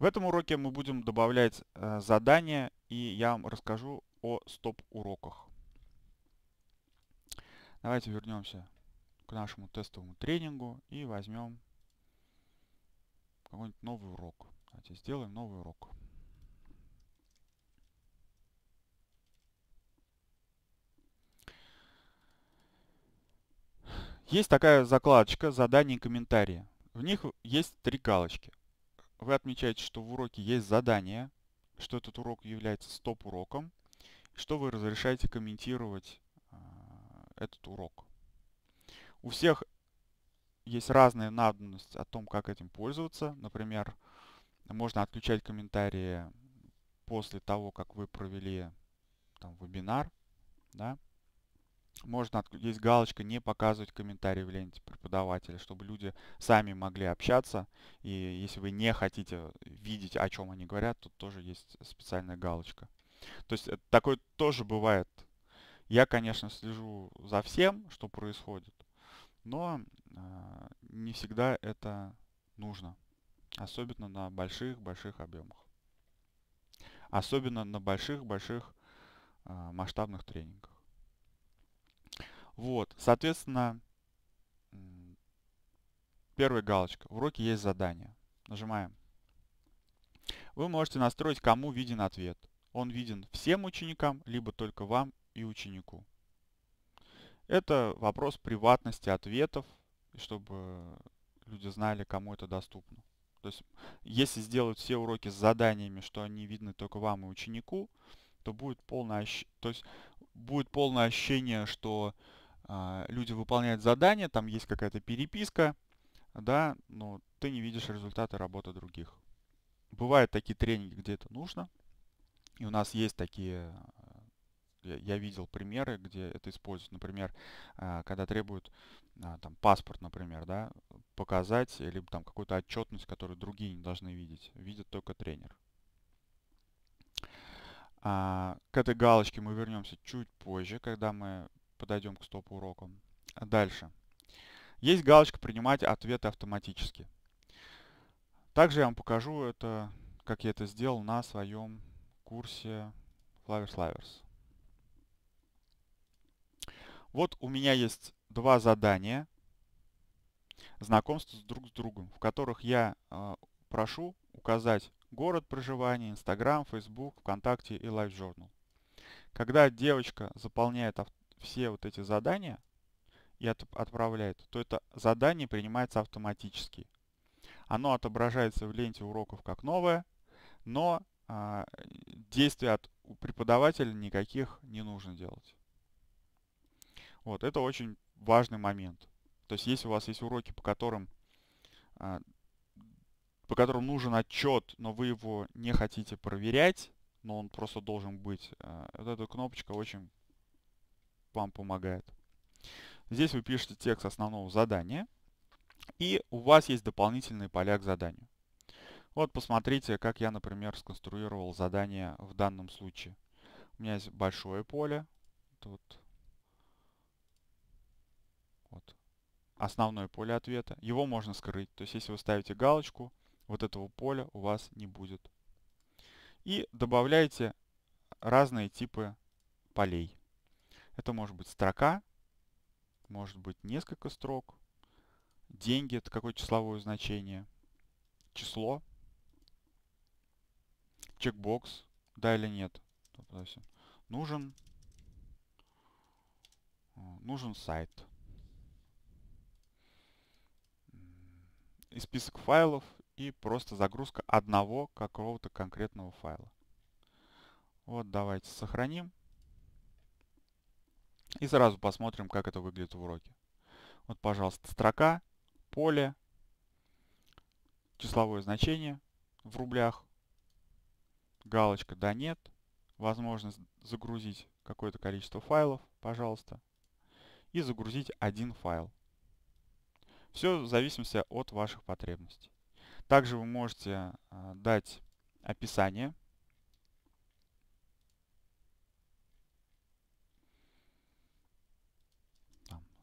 В этом уроке мы будем добавлять э, задания, и я вам расскажу о стоп-уроках. Давайте вернемся к нашему тестовому тренингу и возьмем какой-нибудь новый урок. Давайте сделаем новый урок. Есть такая закладочка «Задания и комментарии». В них есть три галочки вы отмечаете, что в уроке есть задание, что этот урок является стоп-уроком, что вы разрешаете комментировать э, этот урок. У всех есть разная надобность о том, как этим пользоваться. Например, можно отключать комментарии после того, как вы провели там, вебинар. Да? можно есть галочка не показывать комментарии в ленте преподавателя, чтобы люди сами могли общаться. И если вы не хотите видеть, о чем они говорят, тут тоже есть специальная галочка. То есть э, такое тоже бывает. Я, конечно, слежу за всем, что происходит, но э, не всегда это нужно. Особенно на больших-больших объемах. Особенно на больших-больших э, а, масштабных тренингах. Вот, соответственно, первая галочка. В уроке есть задание. Нажимаем. Вы можете настроить, кому виден ответ. Он виден всем ученикам, либо только вам и ученику. Это вопрос приватности ответов, чтобы люди знали, кому это доступно. То есть, если сделать все уроки с заданиями, что они видны только вам и ученику, то будет полное, то есть, будет полное ощущение, что а, люди выполняют задания, там есть какая-то переписка, да, но ты не видишь результаты работы других. Бывают такие тренинги, где это нужно, и у нас есть такие, а, я видел примеры, где это используют, например, а, когда требуют там паспорт, например, да, показать, либо там какую-то отчетность, которую другие не должны видеть, видит только тренер. К этой галочке мы вернемся чуть позже, когда мы подойдем к стопу уроку. Дальше. Есть галочка «Принимать ответы автоматически». Также я вам покажу это, как я это сделал на своем курсе Flavors Flavors. Вот у меня есть два задания знакомства с друг с другом, в которых я э, прошу указать город проживания, Instagram, Facebook, ВКонтакте и LiveJournal. Когда девочка заполняет все вот эти задания и от, отправляет, то это задание принимается автоматически. Оно отображается в ленте уроков как новое, но а, действий от преподавателя никаких не нужно делать. Вот, это очень важный момент. То есть, если у вас есть уроки, по которым, а, по которым нужен отчет, но вы его не хотите проверять, но он просто должен быть, а, вот эта кнопочка очень вам помогает. Здесь вы пишете текст основного задания, и у вас есть дополнительные поля к заданию. Вот посмотрите, как я, например, сконструировал задание в данном случае. У меня есть большое поле, тут вот, основное поле ответа. Его можно скрыть, то есть если вы ставите галочку, вот этого поля у вас не будет. И добавляете разные типы полей. Это может быть строка, может быть несколько строк. Деньги – это какое числовое значение. Число. Чекбокс, да или нет. Нужен, э, нужен сайт. И список файлов, и просто загрузка одного какого-то конкретного файла. Вот давайте сохраним. И сразу посмотрим, как это выглядит в уроке. Вот, пожалуйста, строка, поле, числовое значение в рублях, галочка «Да нет», возможность загрузить какое-то количество файлов, пожалуйста, и загрузить один файл. Все в зависимости от ваших потребностей. Также вы можете э, дать описание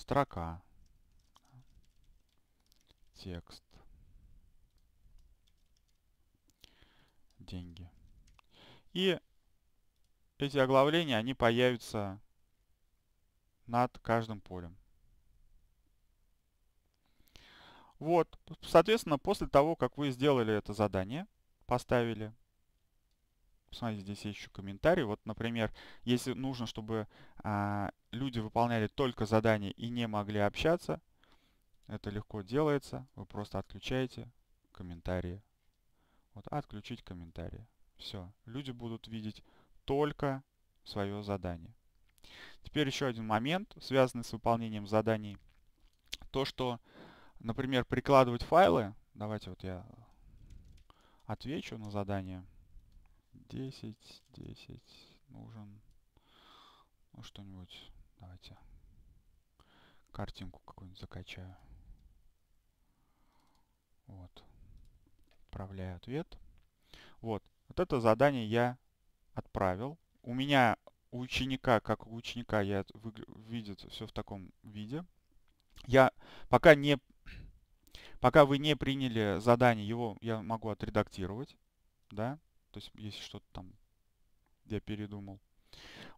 строка, текст, деньги. И эти оглавления, они появятся над каждым полем. Вот, соответственно, после того, как вы сделали это задание, поставили, посмотрите, здесь еще комментарий. Вот, например, если нужно, чтобы а, люди выполняли только задания и не могли общаться, это легко делается. Вы просто отключаете комментарии. Вот отключить комментарии. Все. Люди будут видеть только свое задание. Теперь еще один момент, связанный с выполнением заданий. То, что, например, прикладывать файлы. Давайте вот я отвечу на задание. 10, 10, нужен ну, что-нибудь. Давайте картинку какую-нибудь закачаю. Вот. Отправляю ответ. Вот. Вот это задание я отправил. У меня, у ученика, как у ученика, я видит все в таком виде. Я пока не... Пока вы не приняли задание, его я могу отредактировать. Да? То есть, если что-то там я передумал.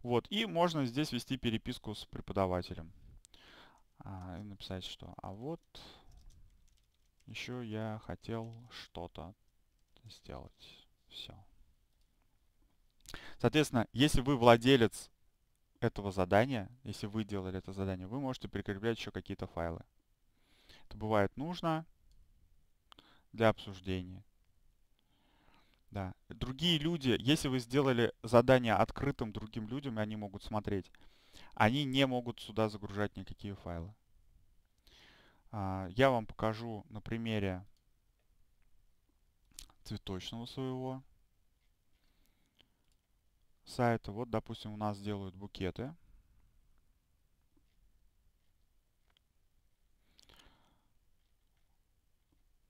Вот, и можно здесь вести переписку с преподавателем. А, и написать, что «А вот еще я хотел что-то сделать». Все. Соответственно, если вы владелец этого задания, если вы делали это задание, вы можете прикреплять еще какие-то файлы. Это бывает нужно для обсуждения. Да. Другие люди, если вы сделали задание открытым другим людям, и они могут смотреть, они не могут сюда загружать никакие файлы. А, я вам покажу на примере цветочного своего сайта. Вот, допустим, у нас делают букеты.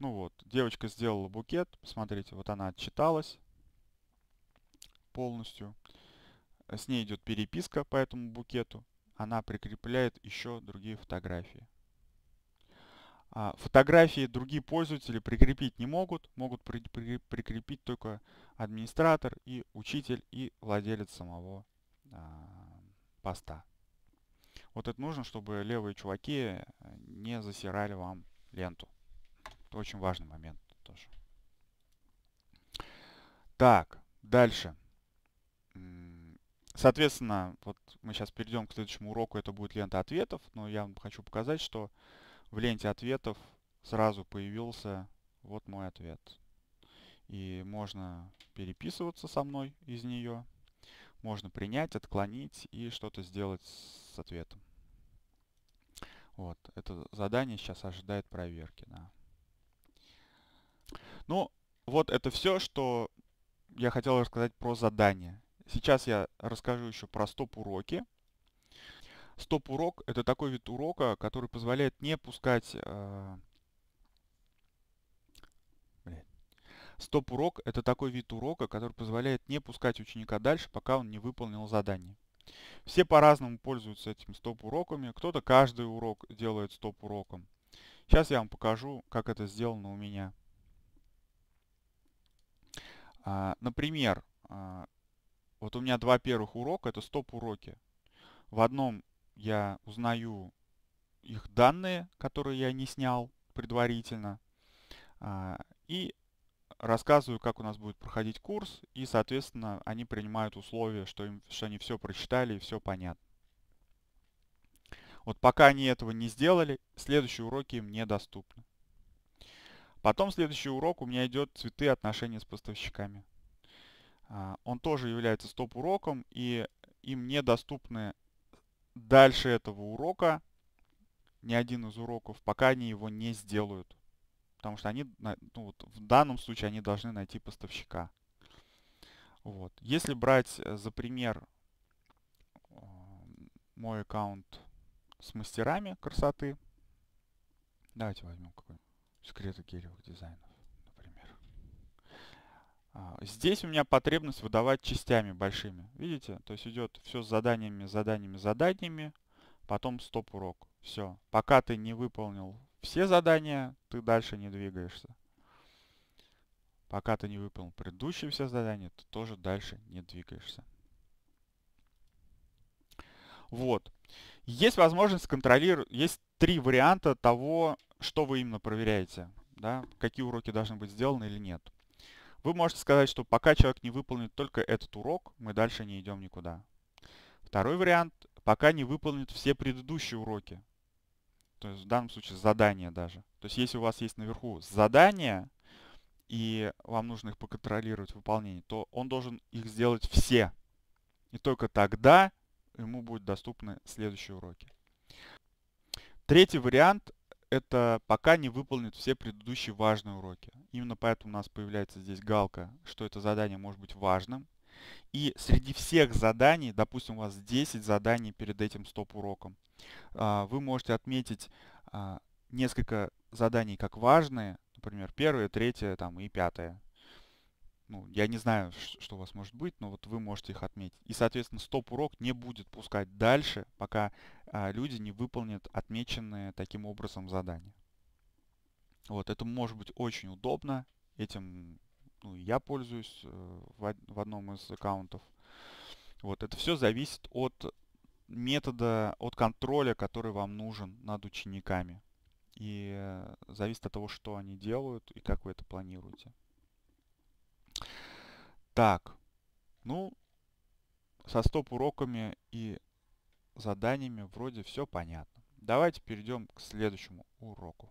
Ну вот, девочка сделала букет, посмотрите, вот она отчиталась полностью. С ней идет переписка по этому букету. Она прикрепляет еще другие фотографии. А фотографии другие пользователи прикрепить не могут, могут при, при, прикрепить только администратор и учитель и владелец самого а, поста. Вот это нужно, чтобы левые чуваки э, не засирали вам ленту. Это очень важный момент тоже. Так, дальше. Соответственно, вот мы сейчас перейдем к следующему уроку, это будет лента ответов, но я вам хочу показать, что в ленте ответов сразу появился вот мой ответ. И можно переписываться со мной из нее, можно принять, отклонить и что-то сделать с ответом. Вот, это задание сейчас ожидает проверки. Да. Ну, вот это все, что я хотел рассказать про задание. Сейчас я расскажу еще про стоп-уроки. Стоп-урок – это такой вид урока, который позволяет не пускать... Э... Стоп-урок – это такой вид урока, который позволяет не пускать ученика дальше, пока он не выполнил задание. Все по-разному пользуются этим стоп-уроками. Кто-то каждый урок делает стоп-уроком. Сейчас я вам покажу, как это сделано у меня. А, например, а, вот у меня два первых урока, это стоп-уроки. В одном я узнаю их данные, которые я не снял предварительно, а, и рассказываю, как у нас будет проходить курс, и, соответственно, они принимают условия, что, им, что они все прочитали и все понятно. Вот пока они этого не сделали, следующие уроки им недоступны. Потом следующий урок у меня идет цветы отношения с поставщиками. А, он тоже является стоп-уроком, и им недоступны дальше этого урока ни один из уроков, пока они его не сделают. Потому что они, ну, вот в данном случае они должны найти поставщика. Вот. Если брать э, за пример э, мой аккаунт с мастерами красоты, давайте возьмем какой-нибудь секреты гелевых дизайнов, например. А, здесь у меня потребность выдавать частями большими. Видите? То есть идет все с заданиями, заданиями, заданиями, потом стоп-урок. Все. Пока ты не выполнил все задания, ты дальше не двигаешься. Пока ты не выполнил предыдущие все задания, ты тоже дальше не двигаешься. Вот. Есть возможность контролировать, есть три варианта того, что вы именно проверяете, да, какие уроки должны быть сделаны или нет. Вы можете сказать, что пока человек не выполнит только этот урок, мы дальше не идем никуда. Второй вариант, пока не выполнит все предыдущие уроки. То есть в данном случае задание даже. То есть если у вас есть наверху задание, и вам нужно их поконтролировать выполнение, то он должен их сделать все. И только тогда ему будут доступны следующие уроки. Третий вариант это пока не выполнит все предыдущие важные уроки. Именно поэтому у нас появляется здесь галка, что это задание может быть важным. И среди всех заданий, допустим, у вас 10 заданий перед этим стоп-уроком, а, вы можете отметить а, несколько заданий как важные, например, первое, третье там, и пятое. Ну, я не знаю, что у вас может быть, но вот вы можете их отметить. И, соответственно, стоп-урок не будет пускать дальше, пока а, люди не выполнят отмеченные таким образом задания. Вот, это может быть очень удобно. Этим ну, я пользуюсь э, в, в одном из аккаунтов. Вот, это все зависит от метода, от контроля, который вам нужен над учениками. И э, зависит от того, что они делают и как вы это планируете. Так, ну, со стоп-уроками и заданиями вроде все понятно. Давайте перейдем к следующему уроку.